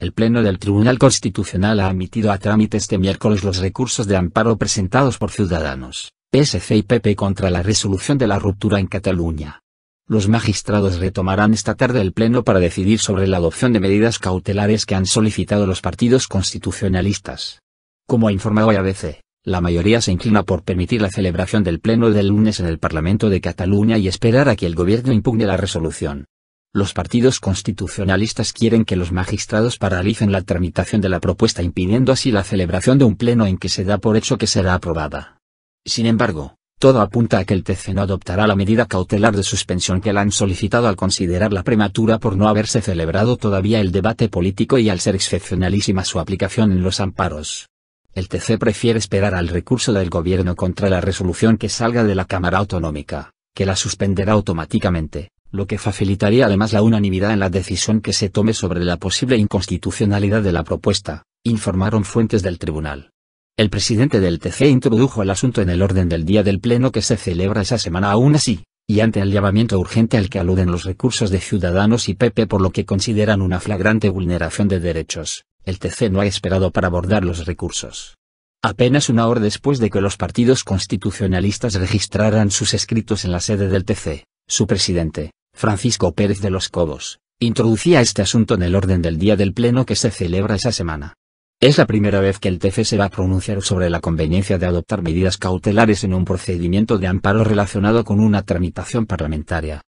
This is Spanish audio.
El Pleno del Tribunal Constitucional ha admitido a trámite este miércoles los recursos de amparo presentados por Ciudadanos, PSC y PP contra la resolución de la ruptura en Cataluña. Los magistrados retomarán esta tarde el Pleno para decidir sobre la adopción de medidas cautelares que han solicitado los partidos constitucionalistas. Como ha informado ABC, la mayoría se inclina por permitir la celebración del Pleno del lunes en el Parlamento de Cataluña y esperar a que el gobierno impugne la resolución. Los partidos constitucionalistas quieren que los magistrados paralicen la tramitación de la propuesta impidiendo así la celebración de un pleno en que se da por hecho que será aprobada. Sin embargo, todo apunta a que el TC no adoptará la medida cautelar de suspensión que la han solicitado al considerarla prematura por no haberse celebrado todavía el debate político y al ser excepcionalísima su aplicación en los amparos. El TC prefiere esperar al recurso del gobierno contra la resolución que salga de la Cámara Autonómica, que la suspenderá automáticamente lo que facilitaría además la unanimidad en la decisión que se tome sobre la posible inconstitucionalidad de la propuesta, informaron fuentes del tribunal. El presidente del TC introdujo el asunto en el orden del día del pleno que se celebra esa semana aún así, y ante el llamamiento urgente al que aluden los recursos de Ciudadanos y PP por lo que consideran una flagrante vulneración de derechos, el TC no ha esperado para abordar los recursos. Apenas una hora después de que los partidos constitucionalistas registraran sus escritos en la sede del TC, su presidente, Francisco Pérez de los Cobos, introducía este asunto en el orden del día del Pleno que se celebra esa semana. Es la primera vez que el TC se va a pronunciar sobre la conveniencia de adoptar medidas cautelares en un procedimiento de amparo relacionado con una tramitación parlamentaria.